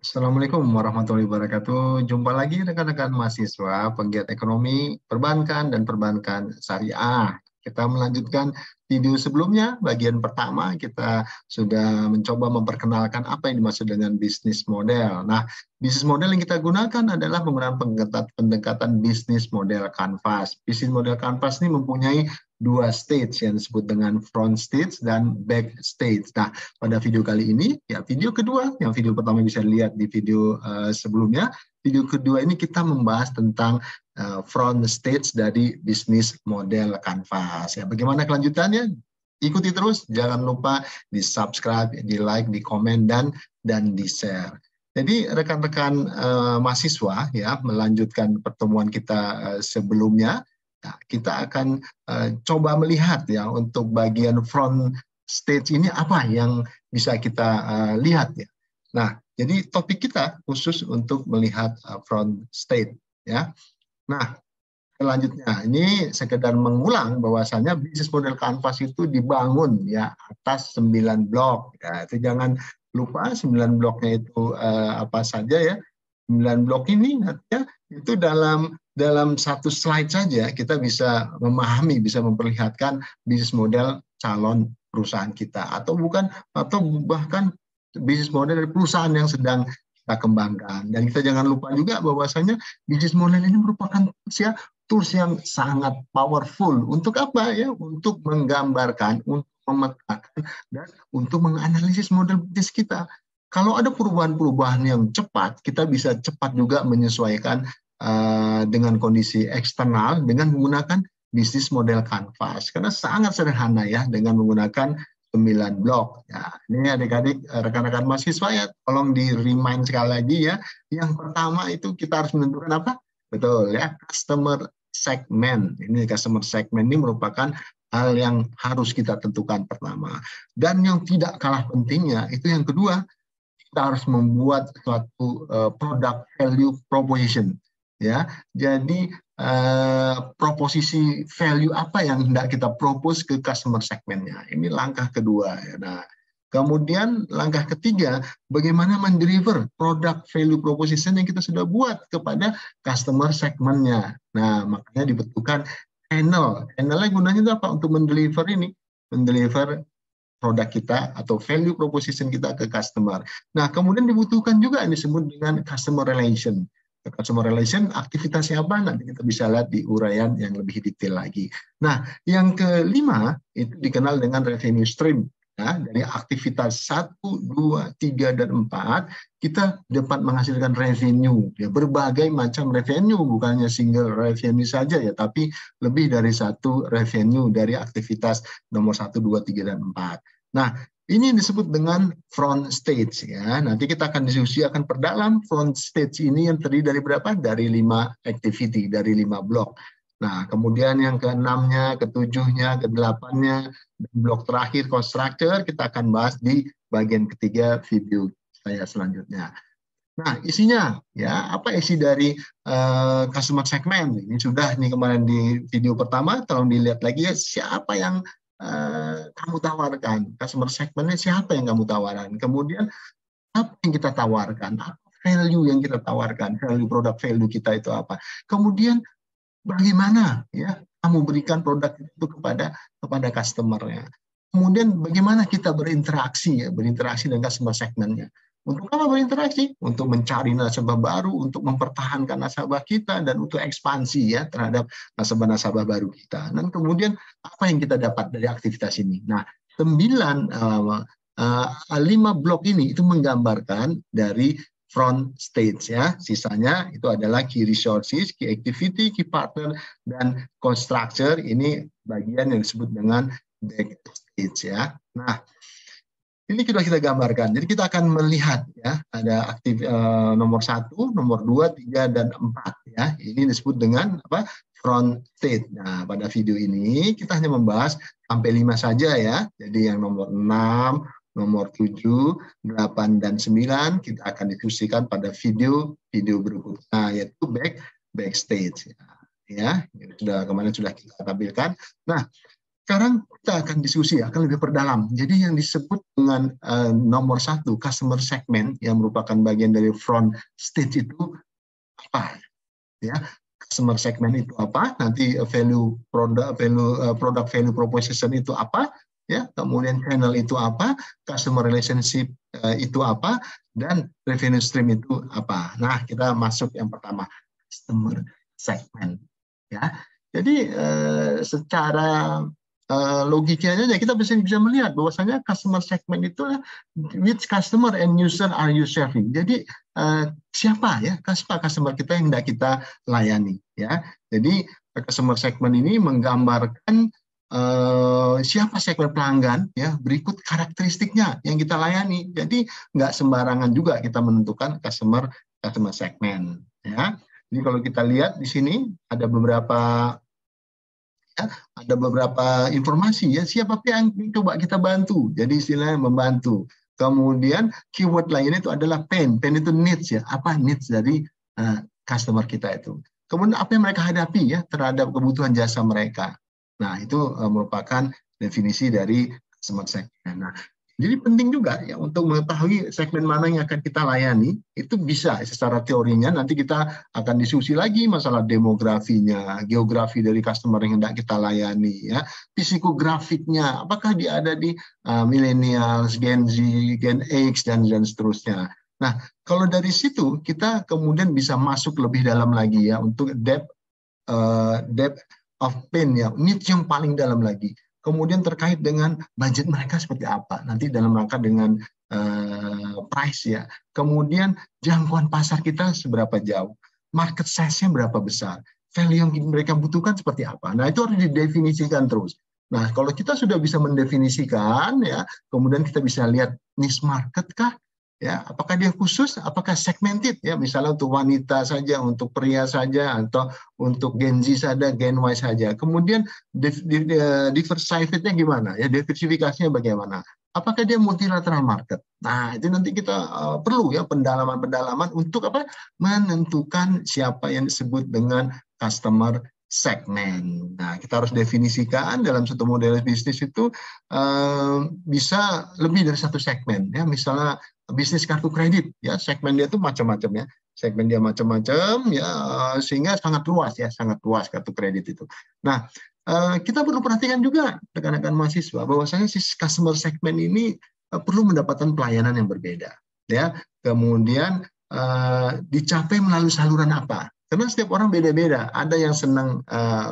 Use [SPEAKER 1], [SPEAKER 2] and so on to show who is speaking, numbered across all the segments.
[SPEAKER 1] Assalamualaikum warahmatullahi wabarakatuh. Jumpa lagi rekan-rekan mahasiswa penggiat ekonomi perbankan dan perbankan syariah. Kita melanjutkan video sebelumnya, bagian pertama kita sudah mencoba memperkenalkan apa yang dimaksud dengan bisnis model. Nah, bisnis model yang kita gunakan adalah menggunakan pendekatan bisnis model kanvas. Bisnis model kanvas ini mempunyai dua stage yang disebut dengan front stage dan back stage. Nah, pada video kali ini ya video kedua, yang video pertama bisa dilihat di video uh, sebelumnya, video kedua ini kita membahas tentang uh, front stage dari bisnis model kanvas. Ya, bagaimana kelanjutannya? Ikuti terus, jangan lupa di subscribe, di like, di komen dan dan di share. Jadi rekan-rekan uh, mahasiswa ya melanjutkan pertemuan kita uh, sebelumnya Nah, kita akan uh, coba melihat ya untuk bagian front stage ini apa yang bisa kita uh, lihat ya. Nah, jadi topik kita khusus untuk melihat uh, front stage ya. Nah, selanjutnya ini sekedar mengulang bahwasanya bisnis model kanvas itu dibangun ya atas 9 blok ya. Itu jangan lupa 9 bloknya itu uh, apa saja ya. 9 blok ini ya itu dalam dalam satu slide saja kita bisa memahami, bisa memperlihatkan bisnis model calon perusahaan kita atau bukan atau bahkan bisnis model dari perusahaan yang sedang kita kembangkan. Dan kita jangan lupa juga bahwasanya bisnis model ini merupakan ya tools yang sangat powerful untuk apa ya? Untuk menggambarkan, untuk memetakan dan untuk menganalisis model bisnis kita. Kalau ada perubahan-perubahan yang cepat, kita bisa cepat juga menyesuaikan uh, dengan kondisi eksternal dengan menggunakan bisnis model kanvas karena sangat sederhana ya dengan menggunakan sembilan blok. Ya, ini adik-adik eh, rekan-rekan mahasiswa ya tolong di remind sekali lagi ya. Yang pertama itu kita harus menentukan apa? Betul ya, customer segment. Ini customer segment ini merupakan hal yang harus kita tentukan pertama. Dan yang tidak kalah pentingnya itu yang kedua, kita harus membuat suatu uh, product value proposition ya jadi uh, proposisi value apa yang hendak kita propose ke customer segmennya ini langkah kedua ya nah kemudian langkah ketiga bagaimana mendeliver produk value proposition yang kita sudah buat kepada customer segmennya nah makanya dibutuhkan channel channelnya gunanya itu apa untuk mendeliver ini mendeliver produk kita atau value proposition kita ke customer. Nah, kemudian dibutuhkan juga yang disebut dengan customer relation customer relation aktivitasnya apa nanti kita bisa lihat di uraian yang lebih detail lagi. Nah, yang kelima itu dikenal dengan revenue stream. ya, dari aktivitas 1, 2, 3, dan 4, kita dapat menghasilkan revenue. Ya, berbagai macam revenue, bukannya single revenue saja ya, tapi lebih dari satu revenue dari aktivitas nomor 1, 2, 3, dan 4. Nah, ini disebut dengan front stage ya. Nanti kita akan diskusi akan perdalam front stage ini yang terdiri dari berapa? Dari lima activity, dari lima blok. Nah, kemudian yang keenamnya, ketujuhnya, kedelapannya, blok terakhir constructor kita akan bahas di bagian ketiga video saya selanjutnya. Nah, isinya ya, apa isi dari uh, customer segment? Ini sudah nih kemarin di video pertama, tolong dilihat lagi ya siapa yang eh, kamu tawarkan? Customer segmentnya siapa yang kamu tawarkan? Kemudian apa yang kita tawarkan? Apa value yang kita tawarkan? Value produk value kita itu apa? Kemudian bagaimana ya kamu berikan produk itu kepada kepada customernya? Kemudian bagaimana kita berinteraksi ya, berinteraksi dengan customer segmentnya? Untuk apa berinteraksi? Untuk mencari nasabah baru, untuk mempertahankan nasabah kita, dan untuk ekspansi ya terhadap nasabah-nasabah baru kita. Dan kemudian apa yang kita dapat dari aktivitas ini? Nah, sembilan uh, lima blok ini itu menggambarkan dari front stage ya. Sisanya itu adalah key resources, key activity, key partner dan construction. ini bagian yang disebut dengan back stage ya. Nah, ini sudah kita gambarkan. Jadi kita akan melihat ya ada aktif e, nomor satu, nomor dua, tiga dan empat ya. Ini disebut dengan apa front state. Nah pada video ini kita hanya membahas sampai lima saja ya. Jadi yang nomor enam, nomor tujuh, delapan dan sembilan kita akan diskusikan pada video-video berikutnya yaitu back backstage ya, ya sudah kemarin sudah kita tampilkan. Nah, sekarang kita akan diskusi, ya, akan lebih perdalam. Jadi yang disebut dengan uh, nomor satu, customer segment, yang merupakan bagian dari front stage itu apa? Ya, customer segment itu apa? Nanti eh, value produk, value uh, product value proposition itu apa? Ya, kemudian channel itu apa? Customer relationship uh, itu apa? Dan revenue stream itu apa? Nah, kita masuk yang pertama, customer segment. Ya, jadi secara Eh, logikanya ya kita bisa bisa melihat bahwasanya customer segment itulah which customer and user are you serving. Jadi uh, siapa ya siapa customer kita yang tidak kita layani ya. Jadi customer segment ini menggambarkan uh, siapa segmen pelanggan ya berikut karakteristiknya yang kita layani. Jadi nggak sembarangan juga kita menentukan customer customer segment ya. Jadi kalau kita lihat di sini ada beberapa ya, ada beberapa informasi ya siapa yang coba kita bantu jadi istilahnya membantu kemudian keyword lainnya itu adalah pen pen itu needs ya apa needs dari uh, customer kita itu kemudian apa yang mereka hadapi ya terhadap kebutuhan jasa mereka nah itu uh, merupakan definisi dari customer segment nah jadi penting juga ya untuk mengetahui segmen mana yang akan kita layani, itu bisa secara teorinya nanti kita akan diskusi lagi masalah demografinya, geografi dari customer yang hendak kita layani ya, psikografiknya, apakah dia ada di uh, millennials, Gen Z, Gen X dan dan seterusnya. Nah, kalau dari situ kita kemudian bisa masuk lebih dalam lagi ya untuk depth uh, depth of pain ya, niche yang paling dalam lagi kemudian terkait dengan budget mereka seperti apa nanti dalam rangka dengan eh, price ya kemudian jangkauan pasar kita seberapa jauh market size-nya berapa besar value yang mereka butuhkan seperti apa nah itu harus didefinisikan terus nah kalau kita sudah bisa mendefinisikan ya kemudian kita bisa lihat niche market kah ya apakah dia khusus apakah segmented ya misalnya untuk wanita saja untuk pria saja atau untuk Gen Z saja Gen Y saja kemudian eh, diversifikasinya gimana ya diversifikasinya bagaimana apakah dia multilateral market nah itu nanti kita uh, perlu ya pendalaman-pendalaman untuk apa menentukan siapa yang disebut dengan customer segmen. Nah, kita harus definisikan dalam satu model bisnis itu uh, bisa lebih dari satu segmen. Ya, misalnya bisnis kartu kredit ya segmen dia tuh macam-macam ya segmen dia macam-macam ya sehingga sangat luas ya sangat luas kartu kredit itu nah eh, kita perlu perhatikan juga rekan-rekan mahasiswa bahwasanya si customer segmen ini eh, perlu mendapatkan pelayanan yang berbeda ya kemudian eh, dicapai melalui saluran apa karena setiap orang beda-beda ada yang senang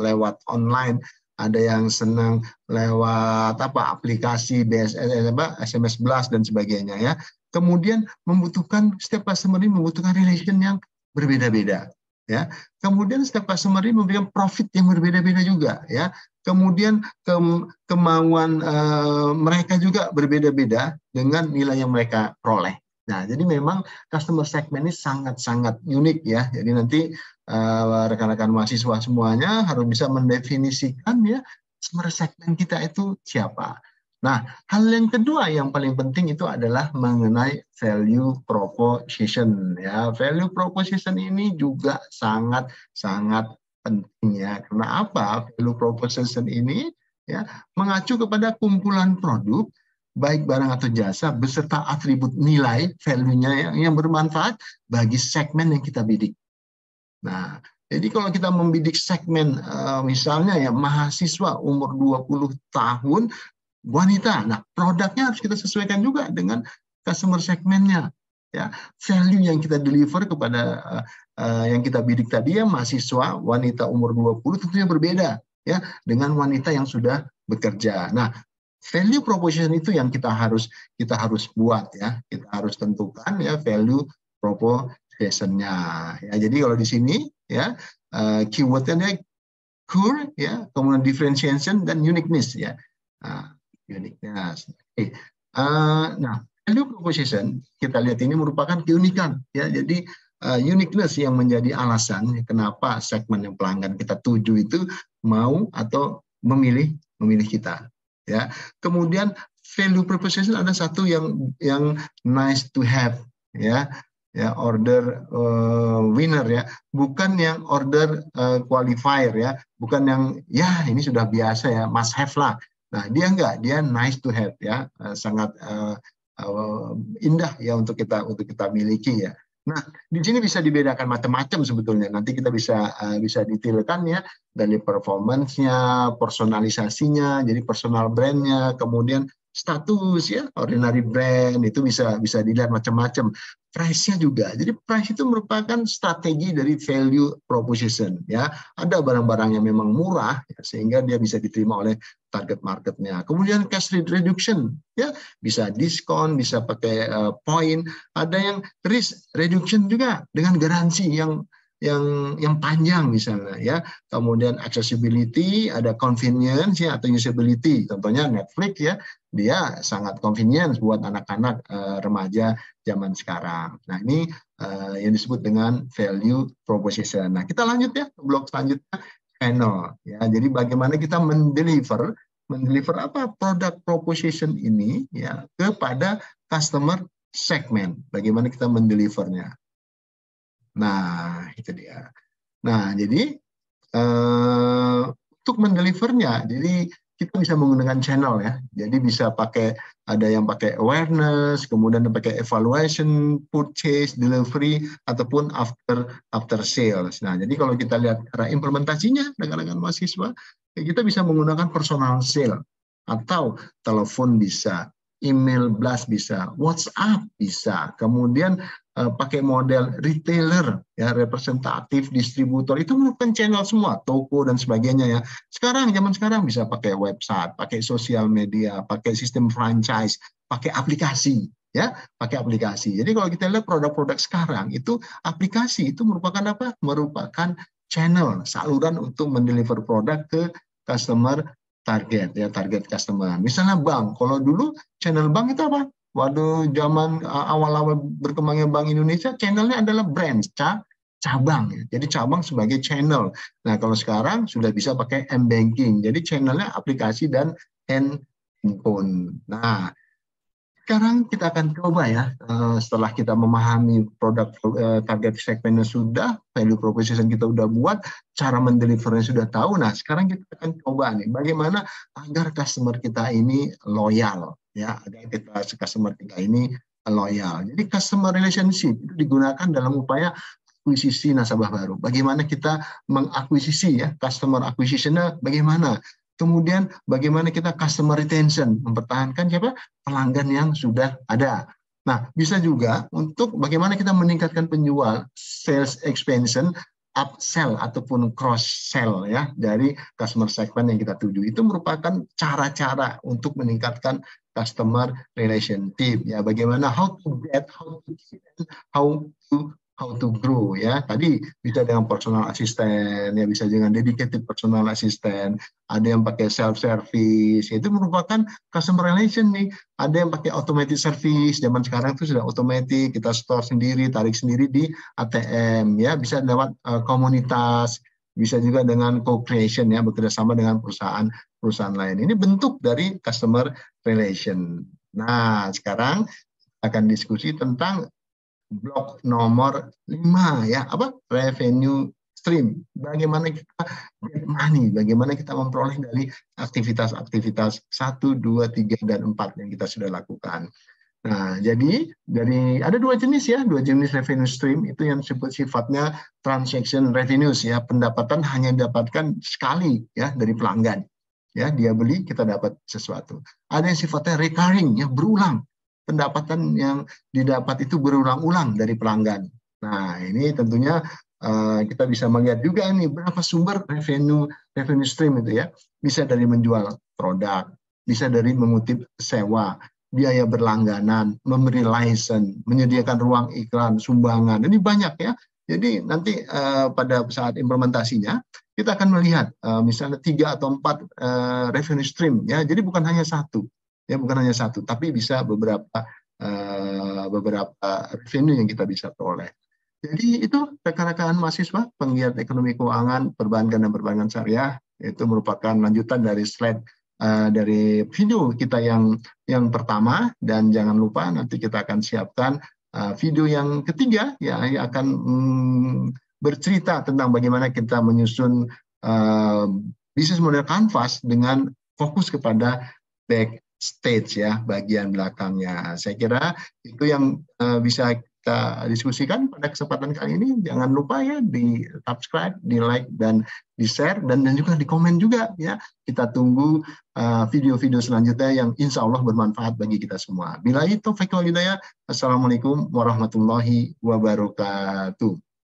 [SPEAKER 1] lewat online ada yang senang lewat apa aplikasi BSS apa SMS blast dan sebagainya ya Kemudian membutuhkan setiap customer ini membutuhkan relation yang berbeda-beda ya. Kemudian setiap customer ini memberikan profit yang berbeda-beda juga ya. Kemudian ke, kemauan e, mereka juga berbeda-beda dengan nilai yang mereka peroleh. Nah, jadi memang customer segment ini sangat-sangat unik ya. Jadi nanti eh, rekan-rekan uh, mahasiswa semuanya harus bisa mendefinisikan ya customer segmen kita itu siapa. Nah, hal yang kedua yang paling penting itu adalah mengenai value proposition ya. Value proposition ini juga sangat sangat penting ya. Karena apa? Value proposition ini ya mengacu kepada kumpulan produk baik barang atau jasa beserta atribut nilai value-nya yang, yang bermanfaat bagi segmen yang kita bidik. Nah, jadi kalau kita membidik segmen eh, misalnya ya mahasiswa umur 20 tahun wanita. Nah, produknya harus kita sesuaikan juga dengan customer segmennya. Ya, value yang kita deliver kepada uh, uh, yang kita bidik tadi ya mahasiswa wanita umur 20 tentunya berbeda ya dengan wanita yang sudah bekerja. Nah, value proposition itu yang kita harus kita harus buat ya kita harus tentukan ya value propositionnya ya jadi kalau di sini ya uh, keywordnya core ya kemudian differentiation dan uniqueness ya nah, uniqueness. Okay. Uh, eh, nah, value proposition kita lihat ini merupakan keunikan ya. Jadi uh, uniqueness yang menjadi alasan kenapa segmen yang pelanggan kita tuju itu mau atau memilih memilih kita ya. Kemudian value proposition ada satu yang yang nice to have ya ya order uh, winner ya bukan yang order uh, qualifier ya bukan yang ya ini sudah biasa ya must have lah Nah, dia enggak, dia nice to have ya, eh, sangat uh, uh, indah ya untuk kita untuk kita miliki ya. Nah, di sini bisa dibedakan macam-macam sebetulnya. Nanti kita bisa uh, bisa detailkan ya dari performance-nya, personalisasinya, jadi personal brand-nya, kemudian status ya ordinary brand itu bisa bisa dilihat macam-macam price-nya juga jadi price itu merupakan strategi dari value proposition ya ada barang-barang yang memang murah ya, sehingga dia bisa diterima oleh target marketnya kemudian cash rate reduction ya bisa diskon bisa pakai uh, eh, point ada yang risk reduction juga dengan garansi yang yang yang panjang misalnya ya. Kemudian accessibility, ada convenience ya atau usability. Contohnya Netflix ya, dia sangat convenience buat anak-anak e, remaja zaman sekarang. Nah, ini e, yang disebut dengan value proposition. Nah, kita lanjut ya blok selanjutnya channel ya. Jadi bagaimana kita mendeliver mendeliver apa produk proposition ini ya kepada customer segmen. Bagaimana kita mendelivernya? Nah, itu dia. Nah, jadi eh, untuk mendelivernya, jadi kita bisa menggunakan channel ya. Jadi bisa pakai ada yang pakai awareness, kemudian pakai evaluation, purchase, delivery ataupun after after sales. Nah, jadi kalau kita lihat cara implementasinya dengan rekan mahasiswa, ya kita bisa menggunakan personal sale atau telepon bisa, email blast bisa, WhatsApp bisa, kemudian Eh, pakai model retailer ya representatif distributor itu merupakan channel semua toko dan sebagainya ya sekarang zaman sekarang bisa pakai website pakai sosial media pakai sistem franchise pakai aplikasi ya pakai aplikasi jadi kalau kita lihat produk-produk sekarang itu aplikasi itu merupakan apa merupakan channel saluran untuk mendeliver produk ke customer target ya target customer misalnya bank kalau dulu channel bank itu apa waktu zaman awal-awal berkembangnya Bank Indonesia, channelnya adalah branch, ca, cabang. Ya. Jadi cabang sebagai channel. Nah kalau sekarang sudah bisa pakai m-banking. Jadi channelnya aplikasi dan handphone. Nah sekarang kita akan coba ya eh, setelah kita memahami produk eh, target segmennya sudah value proposition kita sudah buat cara mendelivernya sudah tahu nah sekarang kita akan coba nih bagaimana agar customer kita ini loyal ya ada kita customer kita ini loyal. Jadi customer relationship itu digunakan dalam upaya akuisisi nasabah baru. Bagaimana kita mengakuisisi ya customer acquisitionnya bagaimana? Kemudian bagaimana kita customer retention mempertahankan siapa pelanggan yang sudah ada. Nah, bisa juga untuk bagaimana kita meningkatkan penjual sales expansion upsell ataupun cross sell ya dari customer segment yang kita tuju itu merupakan cara-cara untuk meningkatkan customer relationship ya bagaimana how to get how to keep how to how to grow ya. Tadi bisa dengan personal assistant, ya bisa dengan dedicated personal assistant, ada yang pakai self service, itu merupakan customer relation nih. Ada yang pakai automatic service, zaman sekarang itu sudah otomatis, kita store sendiri, tarik sendiri di ATM ya, bisa lewat uh, komunitas, bisa juga dengan co-creation ya, bekerja sama dengan perusahaan perusahaan lain. Ini bentuk dari customer relation. Nah, sekarang akan diskusi tentang blok nomor 5 ya apa revenue stream bagaimana kita get money bagaimana kita memperoleh dari aktivitas-aktivitas 1 2 3 dan 4 yang kita sudah lakukan Nah, jadi dari ada dua jenis ya, dua jenis revenue stream itu yang disebut sifatnya transaction revenues ya, pendapatan hanya didapatkan sekali ya dari pelanggan. Ya, dia beli kita dapat sesuatu. Ada yang sifatnya recurring ya, berulang pendapatan yang didapat itu berulang-ulang dari pelanggan. Nah, ini tentunya uh, kita bisa melihat juga nih berapa sumber revenue revenue stream itu ya. Bisa dari menjual produk, bisa dari mengutip sewa, biaya berlangganan, memberi license, menyediakan ruang iklan, sumbangan. Ini banyak ya. Jadi nanti uh, pada saat implementasinya kita akan melihat uh, misalnya tiga atau empat uh, revenue stream ya. Jadi bukan hanya satu ya bukan hanya satu tapi bisa beberapa uh, beberapa revenue yang kita bisa peroleh jadi itu rekan-rekan mahasiswa penggiat ekonomi keuangan perbankan dan perbankan syariah itu merupakan lanjutan dari slide uh, dari video kita yang yang pertama dan jangan lupa nanti kita akan siapkan uh, video yang ketiga ya yang akan mm, bercerita tentang bagaimana kita menyusun uh, bisnis model kanvas dengan fokus kepada back stage ya bagian belakangnya. Saya kira itu yang uh, bisa kita diskusikan pada kesempatan kali ini. Jangan lupa ya di subscribe, di like dan di share dan dan juga di komen juga ya. Kita tunggu eh, video-video uh, selanjutnya yang insya Allah bermanfaat bagi kita semua. Bila itu Assalamualaikum warahmatullahi wabarakatuh.